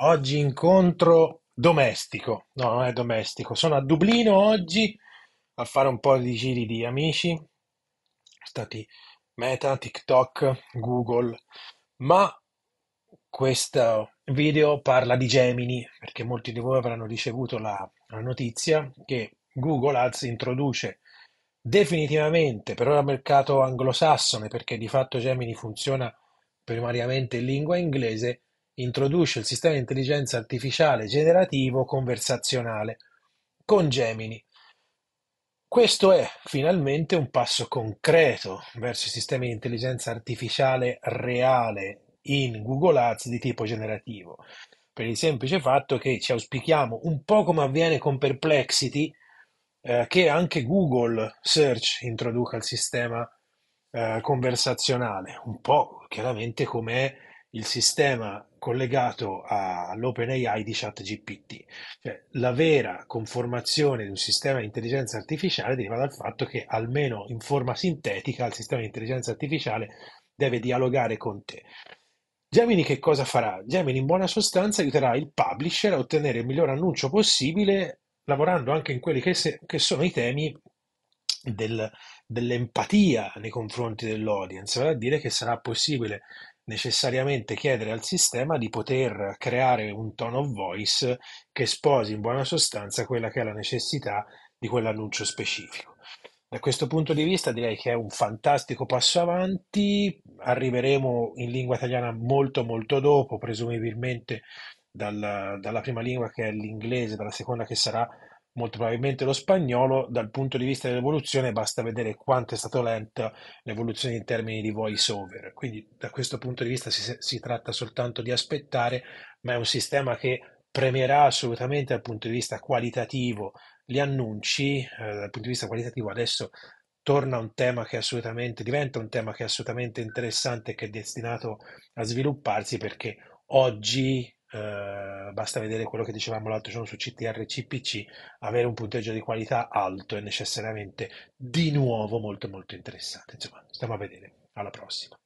Oggi incontro domestico, no, non è domestico, sono a Dublino oggi a fare un po' di giri di amici, stati Meta, TikTok, Google, ma questo video parla di Gemini, perché molti di voi avranno ricevuto la, la notizia che Google Ads introduce definitivamente per ora mercato anglosassone, perché di fatto Gemini funziona primariamente in lingua inglese, Introduce il sistema di intelligenza artificiale generativo conversazionale con Gemini. Questo è finalmente un passo concreto verso i sistemi di intelligenza artificiale reale in Google Ads di tipo generativo, per il semplice fatto che ci auspichiamo, un po' come avviene con Perplexity, eh, che anche Google Search introduca il sistema eh, conversazionale, un po' chiaramente come il sistema collegato all'OpenAI di ChatGPT. Cioè, la vera conformazione di un sistema di intelligenza artificiale deriva dal fatto che, almeno in forma sintetica, il sistema di intelligenza artificiale deve dialogare con te. Gemini che cosa farà? Gemini in buona sostanza aiuterà il publisher a ottenere il miglior annuncio possibile, lavorando anche in quelli che, se, che sono i temi del, dell'empatia nei confronti dell'audience, vale a dire che sarà possibile necessariamente chiedere al sistema di poter creare un tone of voice che sposi in buona sostanza quella che è la necessità di quell'annuncio specifico. Da questo punto di vista direi che è un fantastico passo avanti, arriveremo in lingua italiana molto molto dopo, presumibilmente dalla, dalla prima lingua che è l'inglese, dalla seconda che sarà molto probabilmente lo spagnolo. Dal punto di vista dell'evoluzione basta vedere quanto è stata lenta l'evoluzione in termini di voice over. Quindi da questo punto di vista si, si tratta soltanto di aspettare, ma è un sistema che premerà assolutamente dal punto di vista qualitativo gli annunci, eh, dal punto di vista qualitativo adesso torna un tema che assolutamente diventa un tema che è assolutamente interessante e che è destinato a svilupparsi perché oggi eh, basta vedere quello che dicevamo l'altro giorno su CTR e CPC, avere un punteggio di qualità alto è necessariamente di nuovo molto molto interessante. Insomma, stiamo a vedere. Alla prossima.